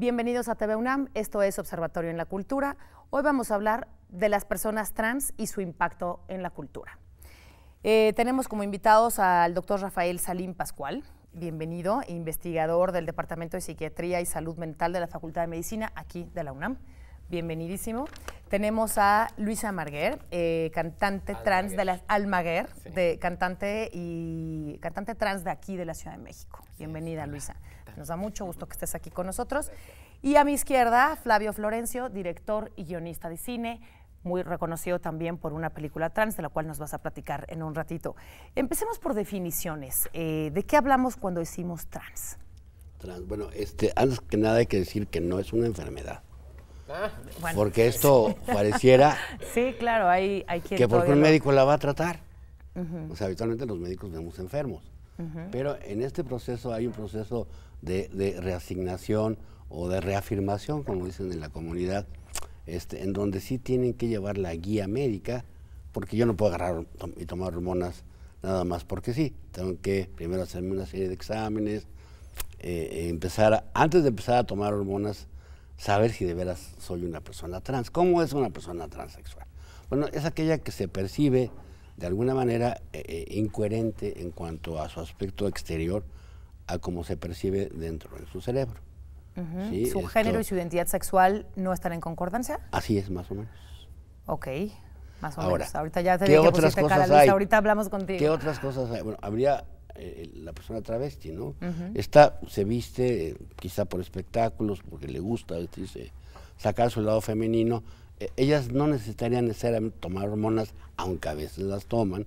Bienvenidos a TV UNAM, esto es Observatorio en la Cultura. Hoy vamos a hablar de las personas trans y su impacto en la cultura. Eh, tenemos como invitados al doctor Rafael Salim Pascual, bienvenido, investigador del Departamento de Psiquiatría y Salud Mental de la Facultad de Medicina aquí de la UNAM. Bienvenidísimo. Tenemos a Luisa Marguer, eh, cantante trans de la Almaguer, de cantante y cantante trans de aquí de la Ciudad de México. Bienvenida, Luisa. Nos da mucho gusto que estés aquí con nosotros. Y a mi izquierda, Flavio Florencio, director y guionista de cine, muy reconocido también por una película trans, de la cual nos vas a platicar en un ratito. Empecemos por definiciones. Eh, ¿De qué hablamos cuando decimos trans? Trans, bueno, este, antes que nada hay que decir que no es una enfermedad. Ah, porque esto pareciera sí, claro, hay, hay que porque un médico la va a tratar. O sea, habitualmente los médicos vemos enfermos pero en este proceso hay un proceso de, reasignación o de reafirmación, como dicen en la comunidad, este, en donde sí tienen que llevar la guía médica, porque yo no puedo agarrar y tomar hormonas nada más porque sí, tengo que primero hacerme una serie de exámenes, eh, empezar, antes de empezar a tomar hormonas, saber si de veras soy una persona trans. ¿Cómo es una persona transexual? Bueno, es aquella que se percibe de alguna manera eh, eh, incoherente en cuanto a su aspecto exterior a cómo se percibe dentro de su cerebro. ¿Su género y su identidad sexual no están en concordancia? Así es, más o menos. Ok, más o menos. Ahorita ya te digo otras cosas ahorita hablamos contigo. ¿Qué otras cosas hay? Bueno, habría eh, la persona travesti, ¿no? está Esta se viste quizá por espectáculos, porque le gusta sacar su lado femenino eh, ellas no necesitarían necesariamente em, tomar hormonas, aunque a veces las toman,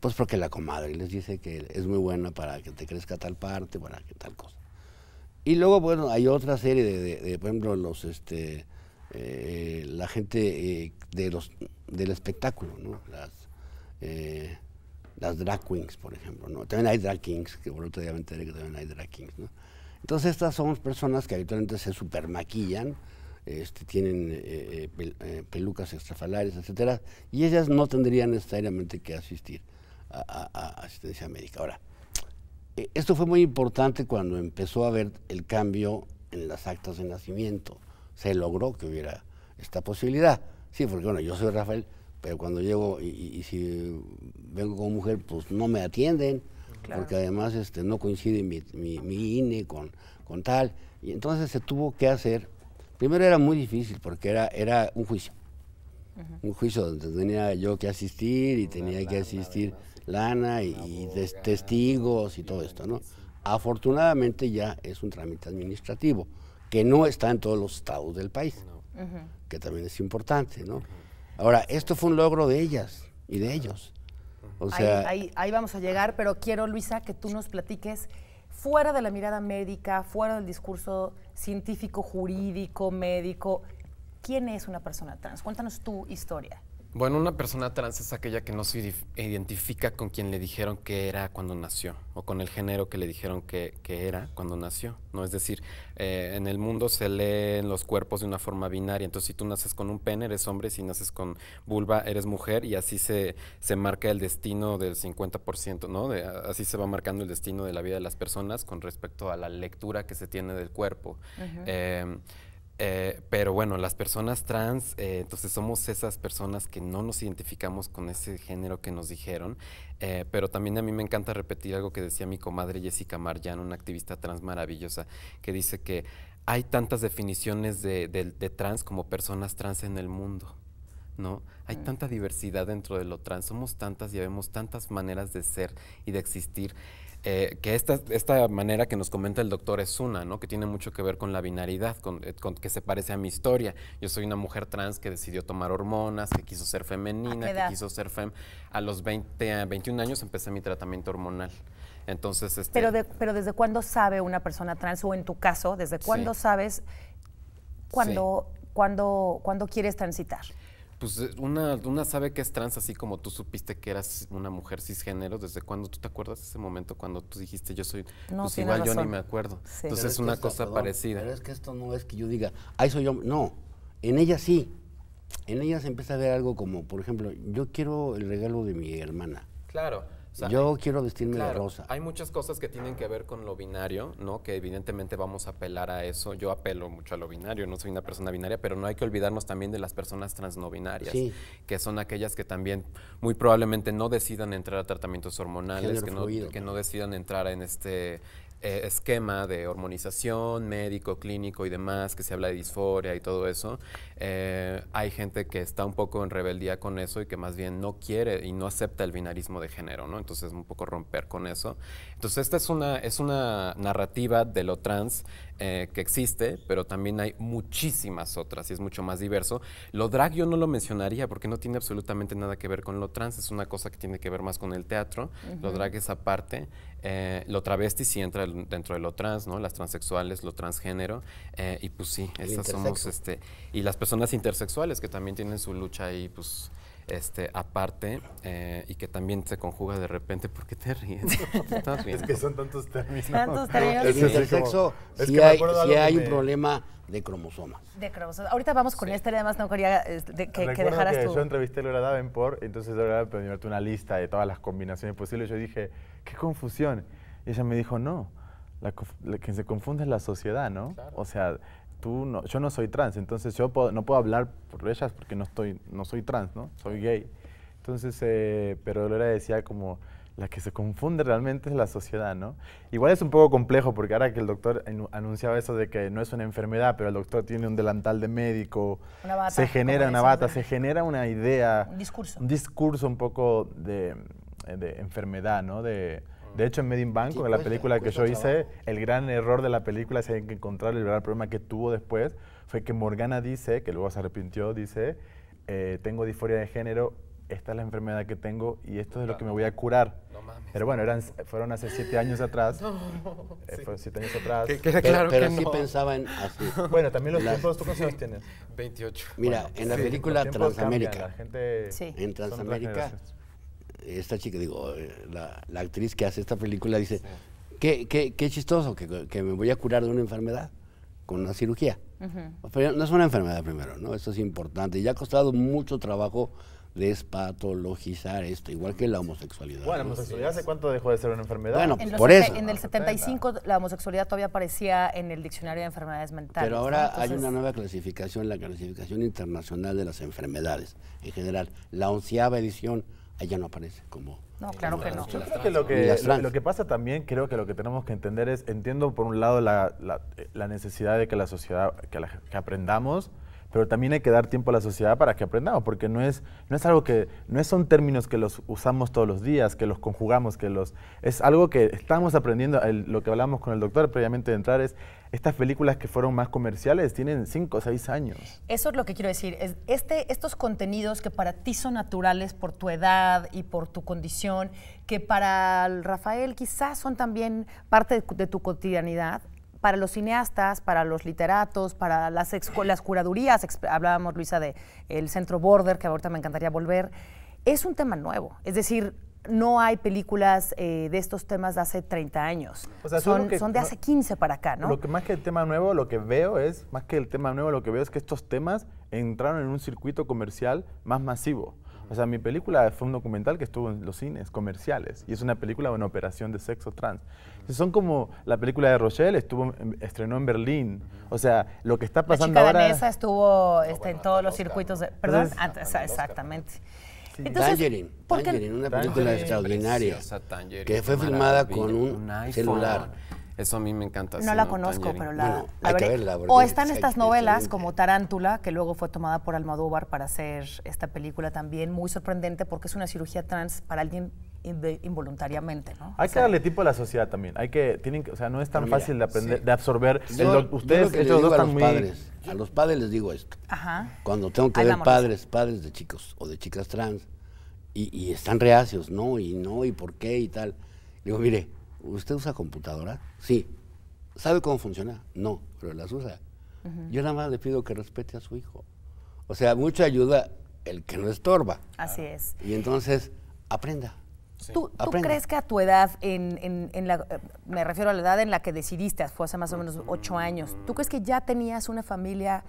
pues porque la comadre les dice que es muy buena para que te crezca tal parte, para que tal cosa. Y luego, bueno, hay otra serie de, por ejemplo, los, este, eh, la gente eh, de los, del espectáculo, ¿no? Las, las drag queens, por ejemplo, ¿no? También hay drag kings, que por otro que también hay drag kings, Entonces estas son personas que habitualmente se supermaquillan, este, tienen eh, eh, eh, pelucas extrafalares, etcétera, y ellas no tendrían necesariamente que asistir a, asistencia médica. Ahora, esto fue muy importante cuando empezó a haber el cambio en las actas de nacimiento. Se logró que hubiera esta posibilidad. Sí, porque bueno, yo soy Rafael, pero cuando llego y, si vengo como mujer, pues no me atienden, porque además este, no coincide mi, mi, INE con, con tal. Y entonces se tuvo que hacer Primero era muy difícil porque era, era un juicio. Un juicio donde tenía yo que asistir y tenía que asistir lana y, testigos y todo esto, ¿no? Afortunadamente ya es un trámite administrativo que no está en todos los estados del país, que también es importante, ¿no? Ahora, esto fue un logro de ellas y de ellos. O sea, ahí vamos a llegar, pero quiero, Luisa, que tú nos platiques fuera de la mirada médica, fuera del discurso científico, jurídico, médico, ¿quién es una persona trans? Cuéntanos tu historia. Bueno, una persona trans es aquella que no se identifica con quien le dijeron que era cuando nació o con el género que le dijeron que, era cuando nació. No es decir, eh, en el mundo se leen los cuerpos de una forma binaria. Entonces, si tú naces con un pene, eres hombre, si naces con vulva, eres mujer y así se, marca el destino del 50%, ¿no? así se va marcando el destino de la vida de las personas con respecto a la lectura que se tiene del cuerpo. Eh, pero bueno, las personas trans, eh, entonces somos esas personas que no nos identificamos con ese género que nos dijeron, eh, pero también a mí me encanta repetir algo que decía mi comadre Jessica Marjan, una activista trans maravillosa, que dice que hay tantas definiciones de, de trans como personas trans en el mundo. ¿no? Hay mm. tanta diversidad dentro de lo trans, somos tantas y vemos tantas maneras de ser y de existir. Eh, que esta, esta, manera que nos comenta el doctor es una, ¿no? que tiene mucho que ver con la binaridad, con, eh, que se parece a mi historia. Yo soy una mujer trans que decidió tomar hormonas, que quiso ser femenina, que quiso ser fem. A los 20, 21 años empecé mi tratamiento hormonal. Entonces, este, pero, ¿desde cuándo sabe una persona trans o en tu caso, desde cuándo sabes cuando cuándo quieres transitar? Pues eh, una, una sabe que es trans, así como tú supiste que eras una mujer cisgénero. ¿Desde cuándo tú te acuerdas de ese momento cuando tú dijiste yo soy? No, pues, igual yo ni me acuerdo. Entonces es una cosa parecida. Pero es que esto no es que yo diga, ay, soy yo. No, en ella sí. En ella se empieza a ver algo como, por ejemplo, yo quiero el regalo de mi hermana. Claro. Yo quiero vestirme de rosa. Hay muchas cosas que tienen que ver con lo binario, ¿no? Que evidentemente vamos a apelar a eso. Yo apelo mucho a lo binario, no soy una persona binaria, pero no hay que olvidarnos también de las personas transno binarias, que son aquellas que también muy probablemente no decidan entrar a tratamientos hormonales, que no decidan entrar en este eh, esquema de hormonización médico, clínico y demás, que se habla de disforia y todo eso, eh, hay gente que está un poco en rebeldía con eso y que más bien no quiere y no acepta el binarismo de género, ¿no? Entonces, un poco romper con eso. Entonces, esta es una, es una narrativa de lo trans eh, que existe, pero también hay muchísimas otras y es mucho más diverso. Lo drag yo no lo mencionaría porque no tiene absolutamente nada que ver con lo trans, es una cosa que tiene que ver más con el teatro. Lo drag es aparte. Eh, lo travesti sí entra dentro de lo trans, ¿no? Las transexuales, lo transgénero. Eh, y pues sí, esas somos este. Y las personas intersexuales que también tienen su lucha ahí, pues este, aparte eh, y que también se conjuga de repente. ¿Por qué te ríes? Pues, es que son tantos términos. Tantos términos. Es, el sexo, es si que hay, si hay un problema de cromosomas. De Ahorita vamos con este, esta además no quería este, que, dejaras que tú. Yo entrevisté a Laura Davenport, entonces Laura me dio una lista de todas las combinaciones posibles. Yo dije, qué confusión. Y ella me dijo, no, la, quien se confunde es la sociedad, ¿no? O sea, tú no, yo no soy trans, entonces yo no puedo hablar por ellas porque no, estoy, no soy trans, ¿no? Soy gay. Entonces, eh, pero Dolores decía como, la que se confunde realmente es la sociedad, ¿no? Igual es un poco complejo porque ahora que el doctor anunciaba eso de que no es una enfermedad, pero el doctor tiene un delantal de médico, se genera una bata, se genera una idea, un discurso, un discurso un poco de, de enfermedad, ¿no? De, de hecho, en Made Bank en la pues, película que yo hice, el gran error de la película, si hay que encontrar el gran problema que tuvo después, fue que Morgana dice, que luego se arrepintió, dice, eh, tengo disforia de género, esta es la enfermedad que tengo y esto es lo que me voy a curar. Pero bueno, eran, fueron hace siete años atrás. No, eh, Fueron siete años atrás. pero, sí pensaba en así. Bueno, también los tiempos, ¿tú cuántos años tienes? 28. Mira, en la película Transamérica. la gente en Transamérica esta chica, digo, eh, la, actriz que hace esta película dice, que qué, qué, chistoso que, que, me voy a curar de una enfermedad con una cirugía. Pero no es una enfermedad primero, ¿no? Esto es importante. Y ha costado mucho trabajo despatologizar esto, igual que la homosexualidad. Bueno, la pues, homosexualidad hace cuánto dejó de ser una enfermedad. Bueno, en por eso. En el 75 la homosexualidad todavía aparecía en el diccionario de enfermedades mentales. Pero ahora hay una nueva clasificación, la clasificación internacional de las enfermedades en general, la onceava edición ella no aparece como... No, claro que no. Yo creo que lo que, que pasa también, creo que lo que tenemos que entender es, entiendo por un lado la, la, necesidad de que la sociedad, que, que aprendamos, pero también hay que dar tiempo a la sociedad para que aprendamos, porque no es, no es algo que, no son términos que los usamos todos los días, que los conjugamos, que los, es algo que estamos aprendiendo, lo que hablamos con el doctor previamente de entrar es, estas películas que fueron más comerciales tienen 5 o 6 años. Eso es lo que quiero decir, es este, estos contenidos que para ti son naturales por tu edad y por tu condición, que para Rafael quizás son también parte de tu cotidianidad, para los cineastas, para los literatos, para las, las curadurías, hablábamos Luisa de el Centro Border, que ahorita me encantaría volver, es un tema nuevo, es decir, no hay películas eh, de estos temas de hace 30 años. O sea, son, son, de hace 15 para acá, ¿no? Lo que más que el tema nuevo, lo que veo es, más que el tema nuevo, lo que veo es que estos temas entraron en un circuito comercial más masivo. O sea, mi película fue un documental que estuvo en los cines comerciales y es una película de una operación de sexo trans. son como la película de Rochelle estuvo em, estrenó en Berlín. O sea, lo que está pasando la ahora. estuvo ah, este, en todos los circuitos. perdón, exactamente. Entonces, Tangerine, una película extraordinaria que fue filmada con un celular. Eso a mí me encanta. No la conozco, pero la, O están estas novelas como Tarántula, que luego fue tomada por Almodóvar para hacer esta película también, muy sorprendente porque es una cirugía trans para alguien involuntariamente, ¿no? Hay que darle tipo a la sociedad también. Hay que tienen o sea, no es tan fácil de aprender, de absorber. ustedes que a los padres, a los padres les digo esto. Ajá. Cuando tengo que ver padres, padres de chicos o de chicas trans y, y están reacios, ¿no? Y no y por qué y tal. Digo, mire, ¿usted usa computadora? Sí. ¿Sabe cómo funciona? No, pero las usa. Yo nada más le pido que respete a su hijo. O sea, mucha ayuda el que no estorba. Así es. Y entonces, aprenda. ¿Tú, ¿Tú, crees que a tu edad, en, la, me refiero a la edad en la que decidiste, fue hace más o menos ocho años, ¿tú crees que ya tenías una familia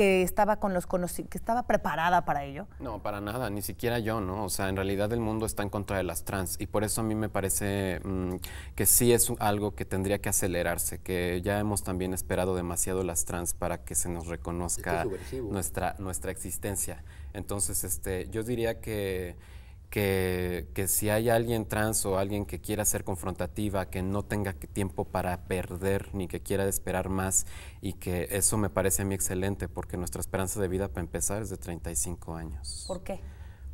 que estaba con los que estaba preparada para ello? No, para nada, ni siquiera yo, ¿no? O sea, en realidad el mundo está en contra de las trans y por eso a mí me parece mm, que sí es algo que tendría que acelerarse, que ya hemos también esperado demasiado las trans para que se nos reconozca nuestra, nuestra existencia. Entonces, este, yo diría que que, si hay alguien trans o alguien que quiera ser confrontativa, que no tenga tiempo para perder ni que quiera esperar más y que eso me parece a mí excelente porque nuestra esperanza de vida para empezar es de 35 años. ¿Por qué?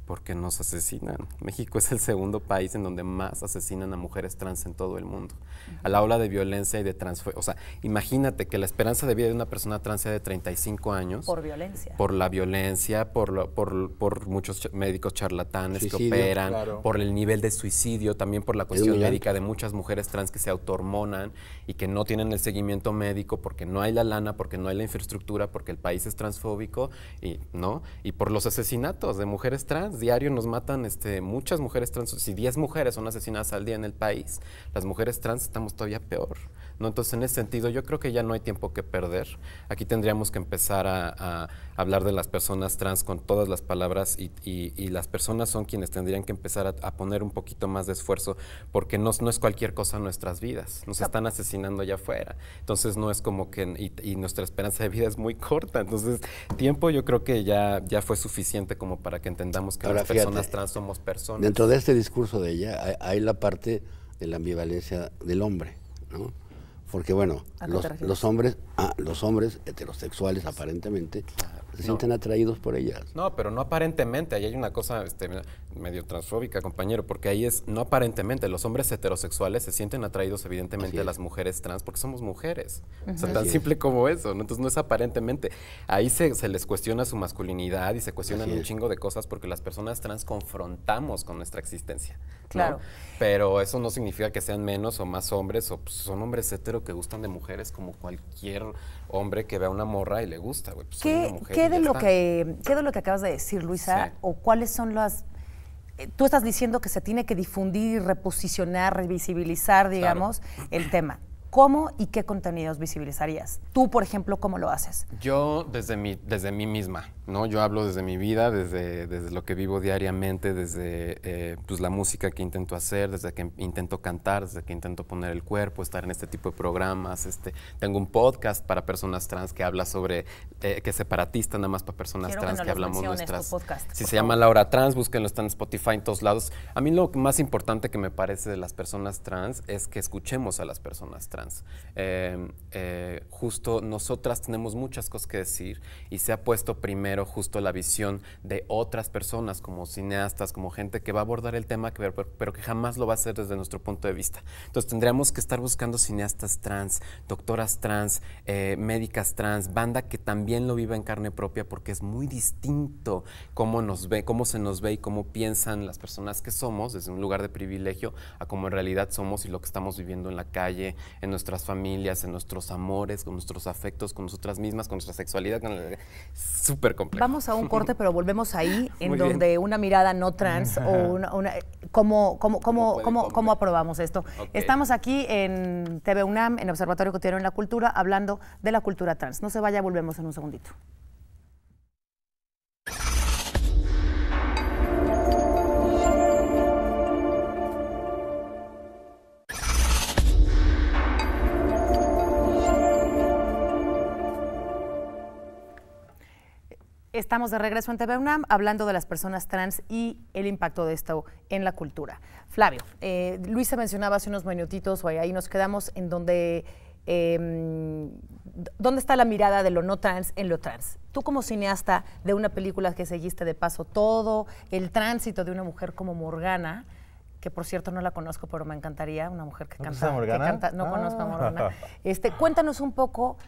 porque nos asesinan. México es el segundo país en donde más asesinan a mujeres trans en todo el mundo. Al A la ola de violencia y de transfobia. O sea, imagínate que la esperanza de vida de una persona trans sea de 35 años. Por violencia. Por la violencia, por, por, por, muchos médicos charlatanes que operan, por el nivel de suicidio, también por la cuestión médica de muchas mujeres trans que se autohormonan y que no tienen el seguimiento médico porque no hay la lana, porque no hay la infraestructura, porque el país es transfóbico y no y por los asesinatos de mujeres trans Diario nos matan este, muchas mujeres trans. Si 10 mujeres son asesinadas al día en el país, las mujeres trans estamos todavía peor. ¿no? Entonces, en ese sentido, yo creo que ya no hay tiempo que perder. Aquí tendríamos que empezar a, hablar de las personas trans con todas las palabras y, las personas son quienes tendrían que empezar a, poner un poquito más de esfuerzo porque no, no es cualquier cosa en nuestras vidas, nos están asesinando allá afuera. Entonces, no es como que, y, nuestra esperanza de vida es muy corta. Entonces, tiempo yo creo que ya, ya fue suficiente como para que entendamos que las personas trans somos personas. Dentro de este discurso de ella hay, hay la parte de la ambivalencia del hombre, ¿no? porque bueno, los, hombres, ah, los hombres heterosexuales aparentemente se sienten atraídos por ellas. No, pero no aparentemente, ahí hay una cosa este, medio transfóbica, compañero, porque ahí es, no aparentemente, los hombres heterosexuales se sienten atraídos evidentemente a las mujeres trans porque somos mujeres. O sea, tan simple como eso, ¿no? entonces no es aparentemente. Ahí se, les cuestiona su masculinidad y se cuestionan un chingo de cosas porque las personas trans confrontamos con nuestra existencia. Claro. Pero eso no significa que sean menos o más hombres, o pues, son hombres hetero que gustan de mujeres como cualquier hombre que ve a una morra y le gusta, pues, ¿Qué, de lo que, de lo que acabas de decir, Luisa? ¿O cuáles son las... Eh, tú estás diciendo que se tiene que difundir, reposicionar, revisibilizar, digamos, el tema. ¿Cómo y qué contenidos visibilizarías? Tú, por ejemplo, ¿cómo lo haces? Yo desde mi, desde mí misma. ¿no? Yo hablo desde mi vida, desde, desde lo que vivo diariamente, desde eh, pues, la música que intento hacer, desde que intento cantar, desde que intento poner el cuerpo, estar en este tipo de programas. Este, tengo un podcast para personas trans que habla sobre, eh, que es separatista nada más para personas trans que, hablamos nuestras... si se llama Laura Trans, búsquenlo, está en Spotify, en todos lados. A mí lo más importante que me parece de las personas trans es que escuchemos a las personas trans. Eh, justo nosotras tenemos muchas cosas que decir y se ha puesto primero justo la visión de otras personas, como cineastas, como gente que va a abordar el tema, pero, pero que jamás lo va a hacer desde nuestro punto de vista. Entonces tendríamos que estar buscando cineastas trans, doctoras trans, eh, médicas trans, banda que también lo viva en carne propia, porque es muy distinto cómo nos ve, cómo se nos ve y cómo piensan las personas que somos desde un lugar de privilegio a cómo en realidad somos y lo que estamos viviendo en la calle, en nuestras familias, en nuestros amores, con nuestros afectos, con nosotras mismas, con nuestra sexualidad, con súper Vamos a un corte, pero volvemos ahí, en donde una mirada no trans o una... cómo, cómo aprobamos esto? Estamos aquí en TV UNAM, en Observatorio Cotidiano en la Cultura, hablando de la cultura trans. No se vaya, volvemos en un segundito. Estamos de regreso en TV hablando de las personas trans y el impacto de esto en la cultura. Flavio, eh, Luisa mencionaba hace unos minutitos, o ahí nos quedamos en donde... Em, ¿Dónde está la mirada de lo no trans en lo trans? Tú como cineasta de una película que seguiste de paso todo, el tránsito de una mujer como Morgana, que por cierto no la conozco, pero me encantaría, una mujer que, canta, no conozco a ah. Morgana. Este, cuéntanos un poco,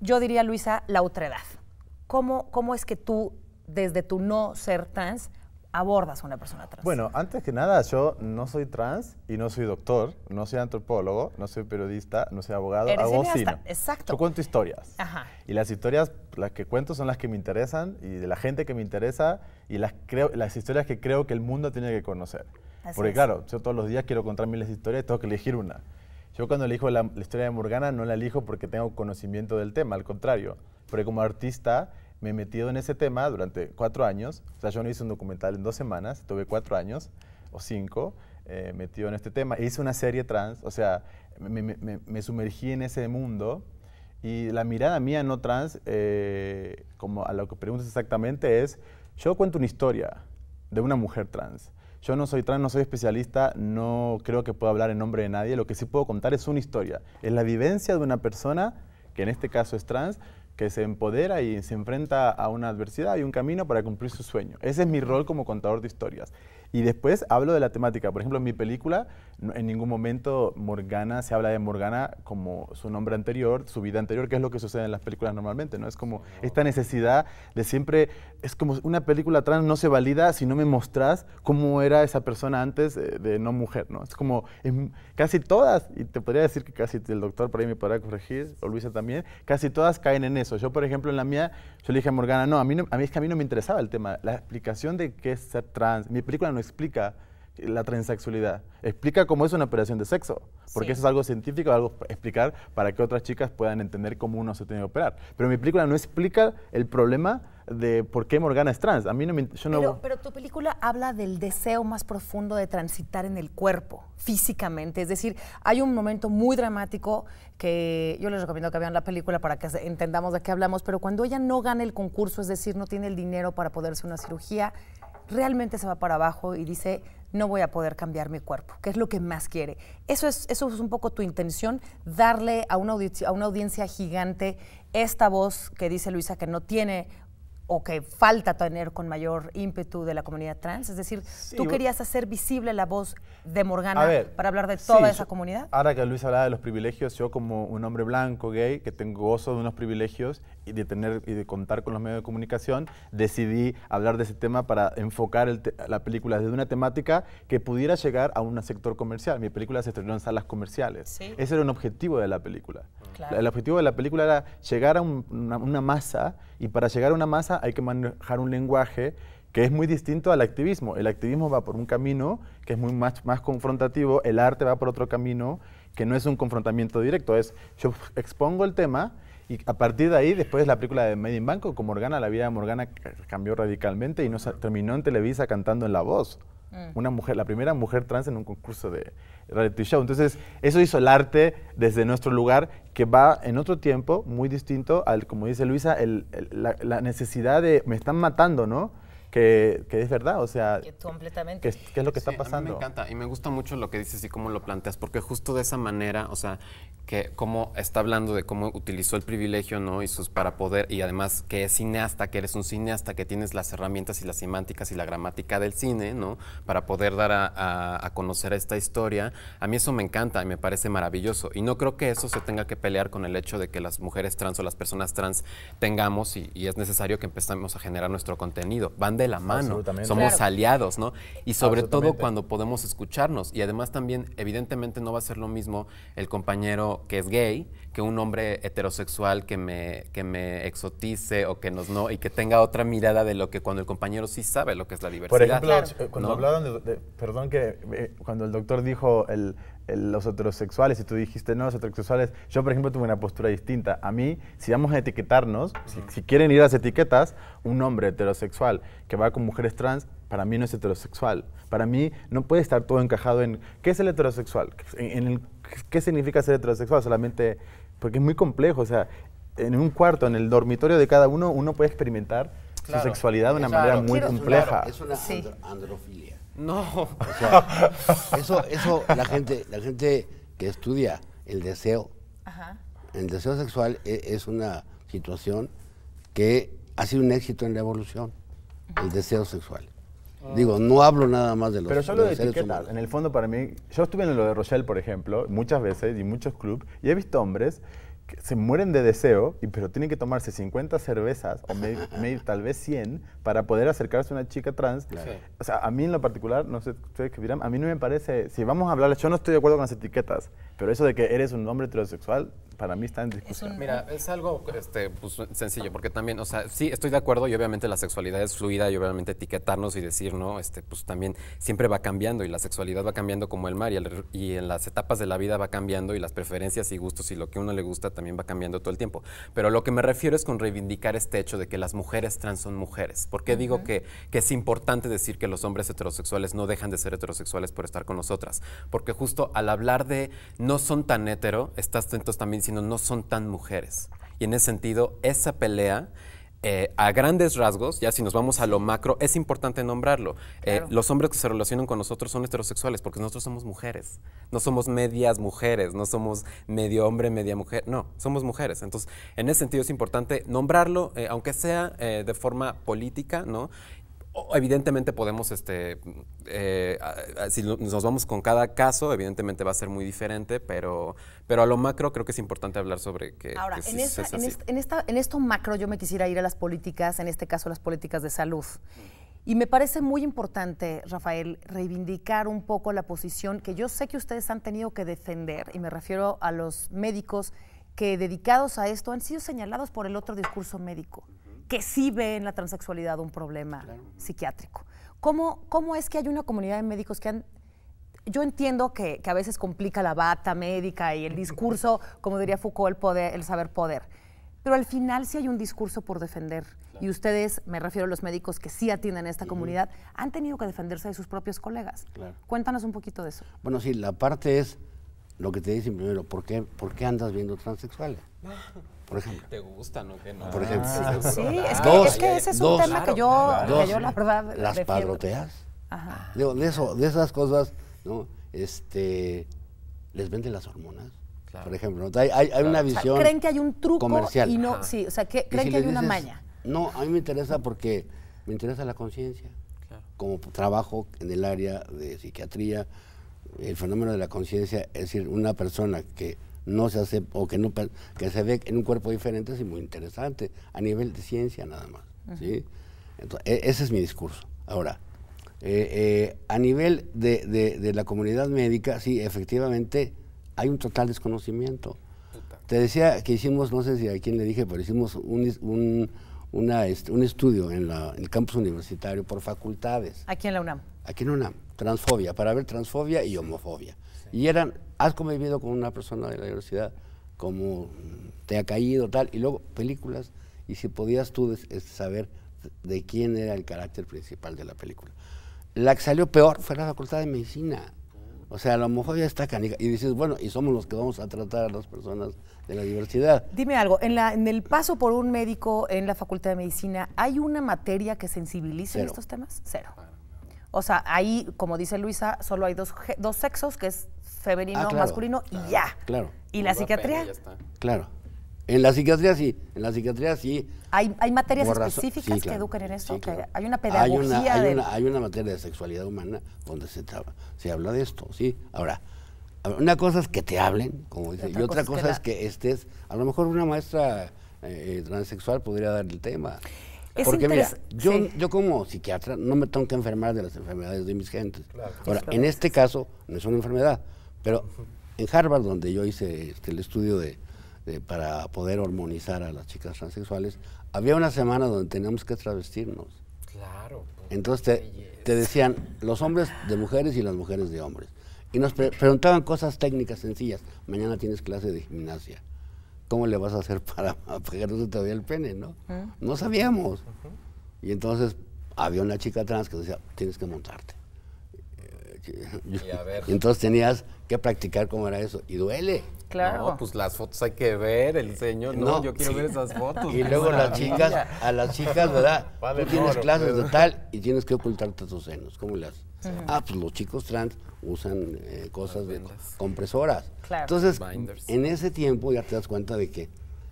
yo diría Luisa, la otredad. ¿cómo, cómo es que tú, desde tu no ser trans, abordas a una persona trans? Bueno, antes que nada, yo no soy trans y no soy doctor, no soy antropólogo, no soy periodista, no soy abogado, hago Exacto. Yo cuento historias. Ajá. Y las historias, las que cuento son las que me interesan y de la gente que me interesa y las, las historias que creo que el mundo tiene que conocer. Porque claro, yo todos los días quiero contar miles de historias y tengo que elegir una. Yo cuando elijo la, la historia de Morgana no la elijo porque tengo conocimiento del tema, al contrario pero como artista me he metido en ese tema durante cuatro años. O sea, yo no hice un documental en dos semanas, tuve cuatro años o cinco eh, metido en este tema. hice una serie trans, o sea, me, sumergí en ese mundo y la mirada mía no trans, eh, como a lo que preguntas exactamente, es, yo cuento una historia de una mujer trans. Yo no soy trans, no soy especialista, no creo que pueda hablar en nombre de nadie. Lo que sí puedo contar es una historia, es la vivencia de una persona, que en este caso es trans, que se empodera y se enfrenta a una adversidad y un camino para cumplir su sueño. Ese es mi rol como contador de historias. Y después hablo de la temática. Por ejemplo, en mi película, en ningún momento Morgana se habla de Morgana como su nombre anterior, su vida anterior, que es lo que sucede en las películas normalmente, ¿no? Es como esta necesidad de siempre, es como una película trans no se valida si no me mostrás cómo era esa persona antes de no mujer, ¿no? Es como casi todas, y te podría decir que casi el doctor por ahí me podrá corregir, o Luisa también, casi todas caen en eso. Yo, por ejemplo, en la mía, yo le dije a Morgana, no, a mí, a mí es que a mí no me interesaba el tema, la explicación de qué es ser trans. Mi película no explica la transexualidad. Explica cómo es una operación de sexo, porque eso es algo científico, algo explicar para que otras chicas puedan entender cómo uno se tiene que operar. Pero mi película no explica el problema de por qué Morgana es trans. A mí no me yo pero, pero tu película habla del deseo más profundo de transitar en el cuerpo, físicamente. Es decir, hay un momento muy dramático que yo les recomiendo que vean la película para que entendamos de qué hablamos, pero cuando ella no gana el concurso, es decir, no tiene el dinero para poderse una cirugía, realmente se va para abajo y dice, no voy a poder cambiar mi cuerpo, que es lo que más quiere. Eso es, un poco tu intención, darle a una audiencia gigante esta voz que dice Luisa que no tiene o que falta tener con mayor ímpetu de la comunidad trans? Es decir, ¿tú querías hacer visible la voz de Morgana para hablar de toda esa comunidad? Ahora que Luis hablaba de los privilegios, yo como un hombre blanco gay que tengo gozo de unos privilegios y de tener y de contar con los medios de comunicación, decidí hablar de ese tema para enfocar la película desde una temática que pudiera llegar a un sector comercial. Mi película se estrenó en salas comerciales. Ese era un objetivo de la película. El objetivo de la película era llegar a una masa y para llegar a una masa hay que manejar un lenguaje que es muy distinto al activismo. El activismo va por un camino que es muy más, confrontativo, el arte va por otro camino que no es un confrontamiento directo, es yo expongo el tema y a partir de ahí, después la película de Made in Banco, con Morgana, la vida de Morgana cambió radicalmente y terminó en Televisa cantando en La Voz. Mm. Una mujer, la primera mujer trans en un concurso de reality show. Entonces, eso hizo el arte desde nuestro lugar que va en otro tiempo muy distinto al, como dice Luisa, la, la, necesidad de me están matando, ¿no? que, es verdad, o sea, que completamente. ¿qué, es lo que está pasando? A mí me encanta y me gusta mucho lo que dices y cómo lo planteas, porque justo de esa manera, o sea, que cómo está hablando de cómo utilizó el privilegio, ¿no? Y sus para poder, y además que es cineasta, que eres un cineasta, que tienes las herramientas y las semánticas y la gramática del cine, ¿no? Para poder dar a, conocer esta historia. A mí eso me encanta y me parece maravilloso. Y no creo que eso se tenga que pelear con el hecho de que las mujeres trans o las personas trans tengamos, y, es necesario que empecemos a generar nuestro contenido. Van de de la mano, somos aliados, ¿no? Y sobre todo cuando podemos escucharnos. Y además también, evidentemente, no va a ser lo mismo el compañero que es gay que un hombre heterosexual que me, que me exotice o que nos no, y que tenga otra mirada de lo que cuando el compañero sí sabe lo que es la diversidad. Por ejemplo, eh, cuando hablaron de, perdón que, eh, cuando el doctor dijo los heterosexuales y tú dijiste no, los heterosexuales, yo por ejemplo tuve una postura distinta. A mí, si vamos a etiquetarnos, si, quieren ir a las etiquetas, un hombre heterosexual que va con mujeres trans, para mí no es heterosexual. Para mí no puede estar todo encajado en qué es el heterosexual, qué significa ser heterosexual, solamente porque es muy complejo, o sea, en un cuarto, en el dormitorio de cada uno, uno puede experimentar su sexualidad de una manera muy compleja. es una androfilia. No. O sea, eso, eso, la gente, la gente que estudia el deseo, el deseo sexual e, es, una situación que ha sido un éxito en la evolución, el deseo sexual. Ah. Digo, no hablo nada más de los Pero solo de, de en el fondo para mí, yo estuve en lo de Rochelle, por ejemplo, muchas veces y muchos clubes, y he visto hombres que se mueren de deseo, y, pero tienen que tomarse 50 cervezas o me, tal vez 100 para poder acercarse a una chica trans. O sea, a mí en lo particular, no sé ustedes qué dirán, a mí no me parece, si vamos a hablar, yo no estoy de acuerdo con las etiquetas, pero eso de que eres un hombre heterosexual, para mí está en discusión. Mira, es algo este, pues, sencillo, porque también, o sea, sí, estoy de acuerdo y obviamente la sexualidad es fluida y obviamente etiquetarnos y decir, ¿no? Este, pues también siempre va cambiando y la sexualidad va cambiando como el mar y, en las etapas de la vida va cambiando y las preferencias y gustos y lo que a uno le gusta también va cambiando todo el tiempo. Pero lo que me refiero es con reivindicar este hecho de que las mujeres trans son mujeres. ¿Por qué digo que, que es importante decir que los hombres heterosexuales no dejan de ser heterosexuales por estar con nosotras? Porque justo al hablar de no son tan hetero, estás entonces también sino no son tan mujeres. Y en ese sentido, esa pelea, eh, a grandes rasgos, ya si nos vamos a lo macro, es importante nombrarlo. Eh, los hombres que se relacionan con nosotros son heterosexuales, porque nosotros somos mujeres. No somos medias mujeres, no somos medio hombre, media mujer, no, somos mujeres. Entonces, en ese sentido es importante nombrarlo, eh, aunque sea de forma política, ¿no? Evidentemente podemos, este, eh, si nos vamos con cada caso, evidentemente va a ser muy diferente, pero, pero a lo macro creo que es importante hablar sobre que... Ahora, esta, en, en, esta, en, esto macro yo me quisiera ir a las políticas, en este caso las políticas de salud. Y me parece muy importante, Rafael, reivindicar un poco la posición que yo sé que ustedes han tenido que defender, y me refiero a los médicos que dedicados a esto han sido señalados por el otro discurso médico que sí ve en la transexualidad un problema psiquiátrico. ¿Cómo, ¿Cómo es que hay una comunidad de médicos que han yo entiendo que, a veces complica la bata médica y el discurso, como diría Foucault, el, poder, el saber poder. Pero al final sí hay un discurso por defender. Y ustedes, me refiero a los médicos que sí atienden a esta comunidad, han tenido que defenderse de sus propios colegas. Cuéntanos un poquito de eso. Bueno, sí, la parte es lo que te dicen primero, ¿por qué, por qué andas viendo transexuales? Por ejemplo. ¿Te gustan o qué no? Por ah, ejemplo. sí, es que, ese es un tema que, yo, yo, la verdad. Las padroteas. Ajá. Digo, de, eso, de esas cosas, ¿no? Este, les venden las hormonas. Por ejemplo, hay, hay, una visión. creen que hay un truco comercial. Y no, sí, o sea, creen que hay una maña. No, a mí me interesa porque me interesa la conciencia. Como trabajo en el área de psiquiatría, el fenómeno de la conciencia, es decir, una persona que no se hace o que no que se ve en un cuerpo diferente es muy interesante a nivel de ciencia nada más ¿sí? E, ese es mi discurso ahora eh, eh, a nivel de, la comunidad médica sí efectivamente hay un total desconocimiento Te decía que hicimos, no sé si a quién le dije, pero hicimos un, un, este, un estudio en, el campus universitario por facultades. Aquí en la UNAM. Aquí en la UNAM, transfobia, para ver transfobia y homofobia. Y eran has convivido con una persona de la universidad, como te ha caído, tal, y luego películas, y si podías tú saber de quién era el carácter principal de la película. La que salió peor fue la Facultad de Medicina. O sea, a lo mejor ya está canica. Y dices, bueno, y somos los que vamos a tratar a las personas de la diversidad. Dime algo, en, la, en el paso por un médico en la Facultad de Medicina, ¿hay una materia que sensibilice estos temas? Cero. O sea, ahí, como dice Luisa, solo hay dos sexos, que es femenino, ah, masculino y ya. Claro. Y la psiquiatría. Claro. En la psiquiatría sí, en la psiquiatría sí. Hay, hay materias específicas que educan en eso, hay una pedagogía. Hay una, hay una, materia de sexualidad humana donde se, se habla de esto, sí. Ahora, una cosa es que te hablen, como dice, y otra, cosa, es, que, estés, a lo mejor una maestra eh, eh transexual podría dar el tema. Porque mira, yo, yo como psiquiatra no me tengo que enfermar de las enfermedades de mis gentes. Ahora, en este caso no es una enfermedad, pero en Harvard, donde yo hice este, el estudio para poder hormonizar a las chicas transexuales, había una semana donde teníamos que travestirnos. Claro. Entonces te, decían los hombres de mujeres y las mujeres de hombres. Y nos preguntaban cosas técnicas sencillas. Mañana tienes clase de gimnasia. ¿Cómo le vas a hacer para pegarse todavía el pene, no? No sabíamos. Y entonces había una chica trans que decía, tienes que montarte. y entonces tenías practicar cómo era eso. Y duele. Claro. pues las fotos hay que ver, el señor. No, yo quiero ver esas fotos. Y luego las chicas, a las chicas, ¿verdad? Tú tienes clases de tal y tienes que ocultarte tus senos. ¿Cómo le Ah, pues los chicos trans usan eh, cosas de compresoras. Entonces, en ese tiempo ya te das cuenta de que,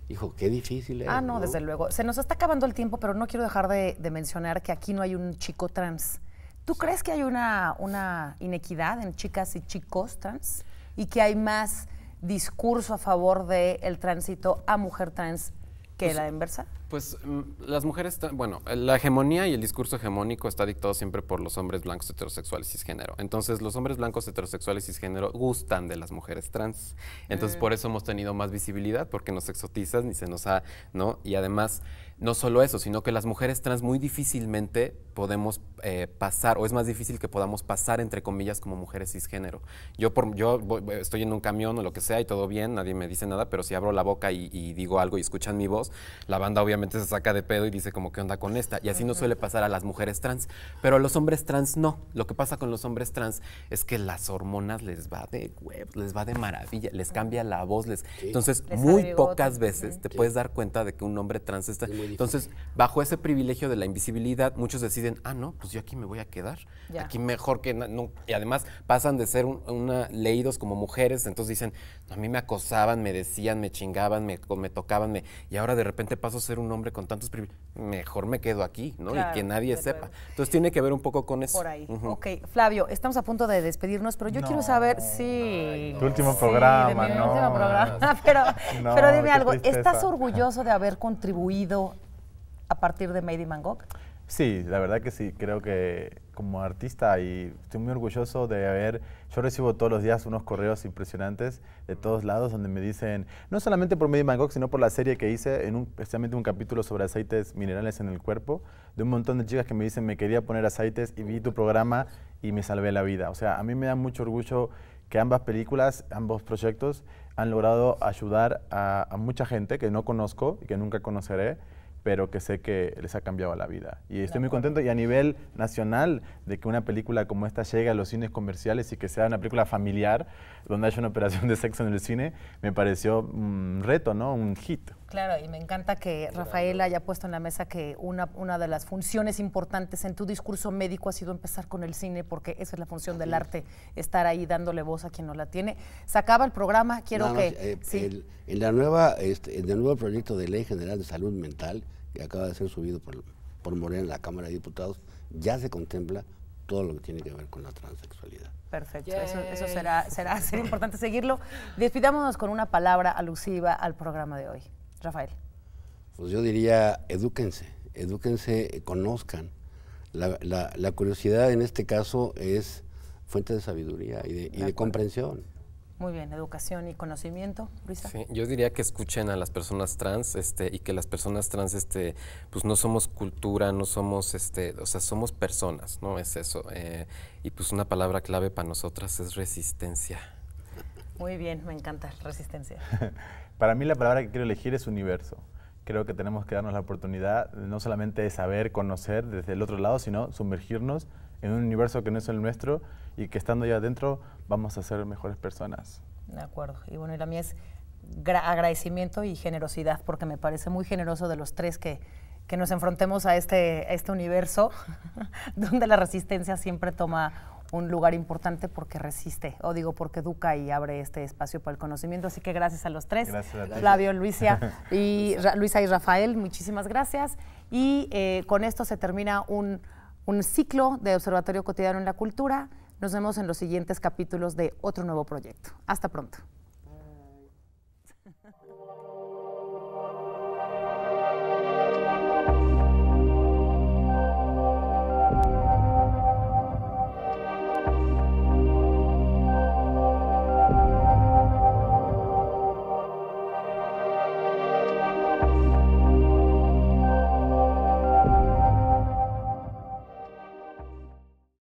hijo, qué difícil es. Ah, no, desde luego. Se nos está acabando el tiempo, pero no quiero dejar de, de mencionar que aquí no hay un chico trans ¿Tú crees que hay una, una inequidad en chicas y chicos trans? ¿Y que hay más discurso a favor del tránsito a mujer trans que pues, la inversa? Pues mm, las mujeres, bueno, la hegemonía y el discurso hegemónico está dictado siempre por los hombres blancos heterosexuales cisgénero. Entonces, los hombres blancos heterosexuales cisgénero gustan de las mujeres trans. Entonces, por mm. eso hemos tenido más visibilidad, porque nos exotizan y se nos ha, ¿no? Y además, no solo eso, sino que las mujeres trans muy difícilmente podemos eh, pasar, o es más difícil que podamos pasar, entre comillas, como mujeres cisgénero. Yo, por, yo estoy en un camión o lo que sea y todo bien, nadie me dice nada, pero si abro la boca y, digo algo y escuchan mi voz, la banda obviamente se saca de pedo y dice como, ¿qué onda con esta? Y así no suele pasar a las mujeres trans, pero a los hombres trans no. Lo que pasa con los hombres trans es que las hormonas les va de web, les va de maravilla, les cambia la voz, les... Entonces, muy pocas veces te puedes dar cuenta de que un hombre trans está... Entonces, bajo ese privilegio de la invisibilidad, muchos deciden ah, no, pues yo aquí me voy a quedar. Aquí mejor que... No, y además pasan de ser leídos como mujeres, entonces dicen, a mí me acosaban, me decían, me chingaban, me, tocaban, y ahora de repente paso a ser un hombre con tantos privilegios. Mejor me quedo aquí, ¿no? y que nadie sepa. Entonces tiene que ver un poco con eso. Por ahí. Ok, Flavio, estamos a punto de despedirnos, pero yo quiero saber si... Tu último programa, pero, pero dime algo, ¿estás orgulloso de haber contribuido a partir de Made in Sí, la verdad que sí, creo que como artista y estoy muy orgulloso de haber, yo recibo todos los días unos correos impresionantes de todos lados donde me dicen, no solamente por Medi in Bangkok, sino por la serie que hice, en un, especialmente un capítulo sobre aceites minerales en el cuerpo, de un montón de chicas que me dicen, me quería poner aceites y vi tu programa y me salvé la vida. O sea, a mí me da mucho orgullo que ambas películas, ambos proyectos han logrado ayudar a, a mucha gente que no conozco y que nunca conoceré pero que sé que les ha cambiado la vida. Y estoy muy contento y a nivel nacional de que una película como esta llegue a los cines comerciales y que sea una película familiar donde haya una operación de sexo en el cine, me pareció un mm, reto, ¿no? Un hit. Claro, y me encanta que Rafaela Rafael haya puesto en la mesa que una, de las funciones importantes en tu discurso médico ha sido empezar con el cine, porque esa es la función del arte, estar ahí dándole voz a quien no la tiene. Se acaba el programa, quiero que... Eh, en, la nueva, este, el nuevo proyecto de ley general de salud mental, que acaba de ser subido por, por Morena en la Cámara de Diputados, ya se contempla todo lo que tiene que ver con la transexualidad. Perfecto, eso, eso, será, será, será importante seguirlo. Despidámonos con una palabra alusiva al programa de hoy. Rafael. Pues yo diría, edúquense, edúquense, eh, conozcan. La, la, curiosidad en este caso es fuente de sabiduría y de, comprensión. Muy bien, educación y conocimiento, Luisa. yo diría que escuchen a las personas trans, este, y que las personas trans, este, pues no somos cultura, no somos, este, o sea, somos personas, ¿no? Es eso. Eh, y pues una palabra clave para nosotras es resistencia. Muy bien, me encanta, resistencia. Para mí la palabra que quiero elegir es universo. Creo que tenemos que darnos la oportunidad no solamente de saber, conocer desde el otro lado, sino sumergirnos en un universo que no es el nuestro y que estando ya adentro vamos a ser mejores personas. De acuerdo. Y bueno, y la mía es agradecimiento y generosidad, porque me parece muy generoso de los tres que, que nos enfrentemos a este, a este universo donde la resistencia siempre toma un lugar importante porque resiste, o digo, porque educa y abre este espacio para el conocimiento. Así que gracias a los tres, gracias a Flavio, Luisa y, Luisa y Rafael, muchísimas gracias. Y eh, con esto se termina un, un ciclo de Observatorio Cotidiano en la Cultura. Nos vemos en los siguientes capítulos de otro nuevo proyecto. Hasta pronto.